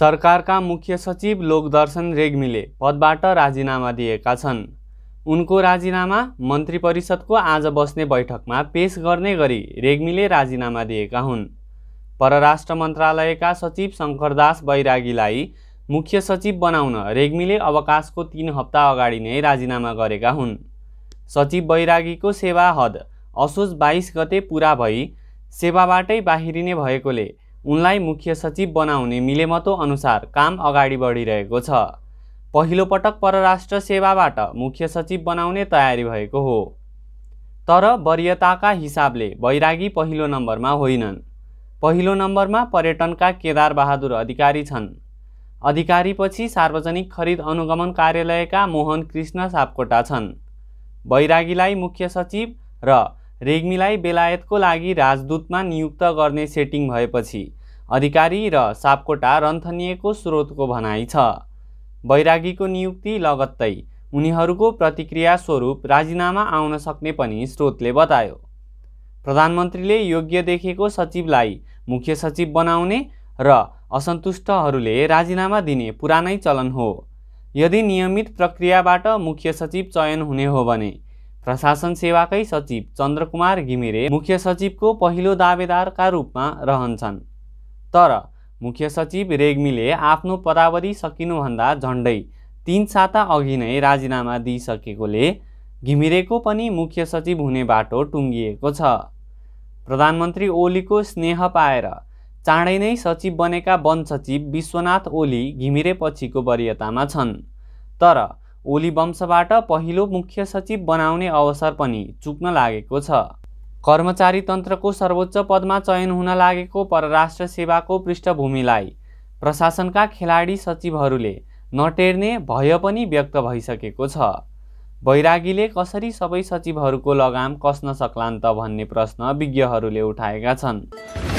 सरकारका मुख्य सचिव लोकदर्शन रेग्मीले पदबाट राजीनामा दिएका छन् उनको राजीनामा मन्त्री परिषदको आज बस्ने बैठकमा पेश गर्ने गरी रेग्मीले राजीनामा दिएका हुन् परराष्ट्र मन्त्रालयका सचिव शङ्करदास बैरागीलाई मुख्य सचिव बनाउन रेग्मीले अवकाशको तिन हप्ता अगाडि नै राजीनामा गरेका हुन् सचिव बैरागीको सेवा हद असोज बाइस गते पुरा भई सेवाबाटै बाहिरिने भएकोले उनलाई मुख्य सचिव बनाउने मिलेमतो अनुसार काम अगाडि बढिरहेको छ पहिलोपटक परराष्ट्र सेवाबाट मुख्य सचिव बनाउने तयारी भएको हो तर वरियताका हिसाबले बैरागी पहिलो नम्बरमा होइनन् पहिलो नम्बरमा पर्यटनका केदार बहादुर अधिकारी छन् अधिकारीपछि सार्वजनिक खरिद अनुगमन कार्यालयका मोहन कृष्ण सापकोटा छन् बैरागीलाई मुख्य सचिव र रेग्मीलाई बेलायतको लागि राजदूतमा नियुक्त गर्ने सेटिङ भएपछि अधिकारी र सापकोटा रन्थनिएको स्रोतको भनाइ छ वैरागीको नियुक्ति लगत्तै उनीहरूको प्रतिक्रिया स्वरूप राजीनामा आउन सक्ने पनि स्रोतले बतायो प्रधानमन्त्रीले योग्य देखेको सचिवलाई मुख्य सचिव बनाउने र असन्तुष्टहरूले राजीनामा दिने पुरानै चलन हो यदि नियमित प्रक्रियाबाट मुख्य सचिव चयन हुने हो भने प्रशासन सेवाकै सचिव चन्द्रकुमार घिमिरे मुख्य सचिवको पहिलो दावेदारका रूपमा रहन्छन् तर मुख्य सचिव रेग्मीले आफ्नो पदावधि सकिनुभन्दा झन्डै तिन साता अघि नै राजीनामा दिइसकेकोले घिमिरेको पनि मुख्य सचिव हुने बाटो टुङ्गिएको छ प्रधानमन्त्री ओलीको स्नेह पाएर चाँडै नै सचिव बनेका वन सचिव विश्वनाथ ओली घिमिरे पछिको वरियतामा छन् तर ओली वंशबाट पहिलो मुख्य सचिव बनाउने अवसर पनि चुक्न लागेको छ कर्मचारी तन्त्रको सर्वोच्च पदमा चयन हुन लागेको परराष्ट्र सेवाको पृष्ठभूमिलाई प्रशासनका खेलाडी सचिवहरूले नटेर्ने भय पनि व्यक्त भइसकेको छ बैरागीले कसरी सबै सचिवहरूको लगाम कस्न सक्लान् त भन्ने प्रश्न विज्ञहरूले उठाएका छन्